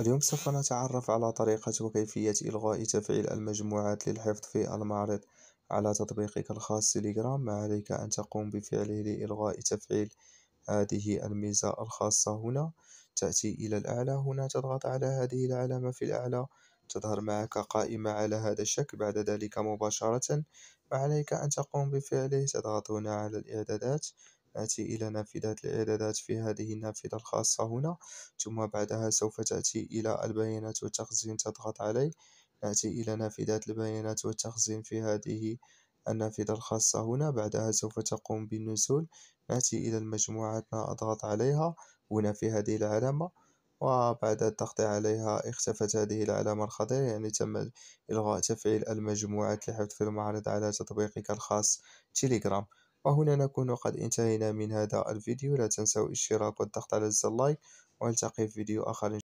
اليوم سوف نتعرف على طريقة وكيفية إلغاء تفعيل المجموعات للحفظ في المعرض على تطبيقك الخاص تيليجرام ما عليك أن تقوم بفعله لإلغاء تفعيل هذه الميزة الخاصة هنا تأتي إلى الأعلى هنا تضغط على هذه العلامة في الأعلى تظهر معك قائمة على هذا الشكل بعد ذلك مباشرة ما عليك أن تقوم بفعله تضغط هنا على الإعدادات آتي إلى نافذة الإعدادات في هذه النافذة الخاصة هنا ثم بعدها سوف تأتي إلى البيانات والتخزين تضغط عليه نأتي إلى نافذة البيانات والتخزين في هذه النافذة الخاصة هنا بعدها سوف تقوم بالنزول نأتي إلى المجموعة أضغط عليها هنا في هذه العلامة وبعد الضغط عليها اختفت هذه العلامة الخضراء يعني تم إلغاء تفعيل المجموعات في المعرض على تطبيقك الخاص تيليجرام وهنا نكون قد انتهينا من هذا الفيديو لا تنسوا الاشتراك والضغط على زر اللايك والتقي في فيديو آخر